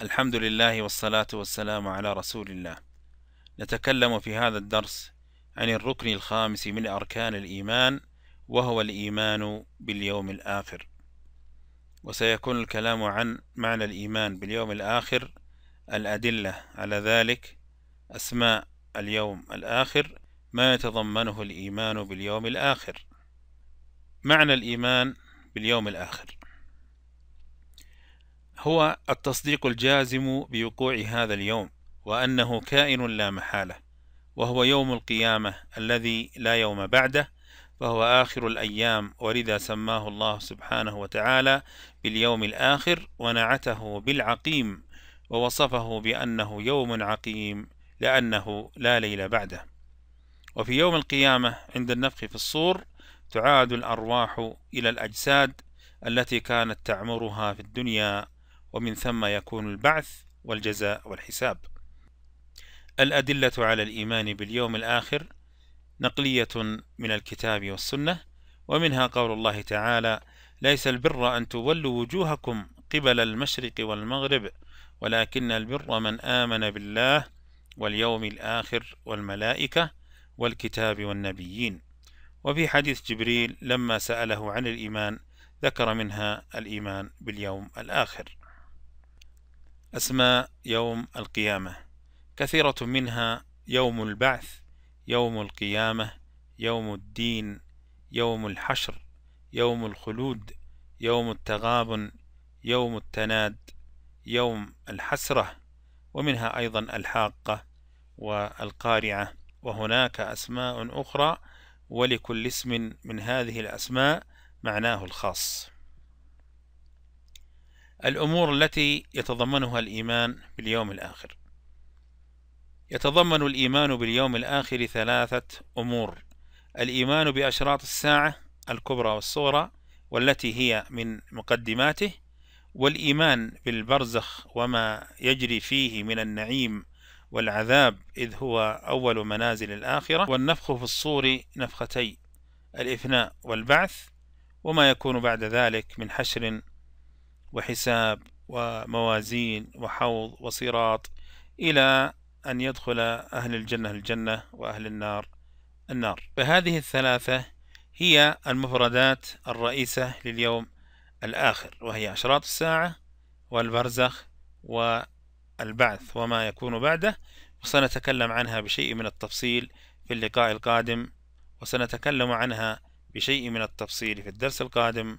الحمد لله والصلاة والسلام على رسول الله. نتكلم في هذا الدرس عن الركن الخامس من أركان الإيمان وهو الإيمان باليوم الآخر. وسيكون الكلام عن معنى الإيمان باليوم الآخر، الأدلة على ذلك، أسماء اليوم الآخر، ما يتضمنه الإيمان باليوم الآخر. معنى الإيمان باليوم الآخر هو التصديق الجازم بوقوع هذا اليوم وأنه كائن لا محالة وهو يوم القيامة الذي لا يوم بعده فهو آخر الأيام ولذا سماه الله سبحانه وتعالى باليوم الآخر ونعته بالعقيم ووصفه بأنه يوم عقيم لأنه لا ليل بعده وفي يوم القيامة عند النفخ في الصور تعاد الأرواح إلى الأجساد التي كانت تعمرها في الدنيا ومن ثم يكون البعث والجزاء والحساب الأدلة على الإيمان باليوم الآخر نقلية من الكتاب والسنة ومنها قول الله تعالى ليس البر أن تولوا وجوهكم قبل المشرق والمغرب ولكن البر من آمن بالله واليوم الآخر والملائكة والكتاب والنبيين وفي حديث جبريل لما سأله عن الإيمان ذكر منها الإيمان باليوم الآخر أسماء يوم القيامة كثيرة منها يوم البعث يوم القيامة يوم الدين يوم الحشر يوم الخلود يوم التغابن يوم التناد يوم الحسرة ومنها أيضا الحاقة والقارعة وهناك أسماء أخرى ولكل اسم من هذه الأسماء معناه الخاص الأمور التي يتضمنها الإيمان باليوم الآخر يتضمن الإيمان باليوم الآخر ثلاثة أمور الإيمان بأشراط الساعة الكبرى والصغرى والتي هي من مقدماته والإيمان بالبرزخ وما يجري فيه من النعيم والعذاب إذ هو أول منازل الآخرة والنفخ في الصور نفختي الإثناء والبعث وما يكون بعد ذلك من حشر وحساب وموازين وحوض وصراط إلى أن يدخل أهل الجنة الجنة وأهل النار النار فهذه الثلاثة هي المفردات الرئيسة لليوم الآخر وهي أشراط الساعة والبرزخ والبعث وما يكون بعده وسنتكلم عنها بشيء من التفصيل في اللقاء القادم وسنتكلم عنها بشيء من التفصيل في الدرس القادم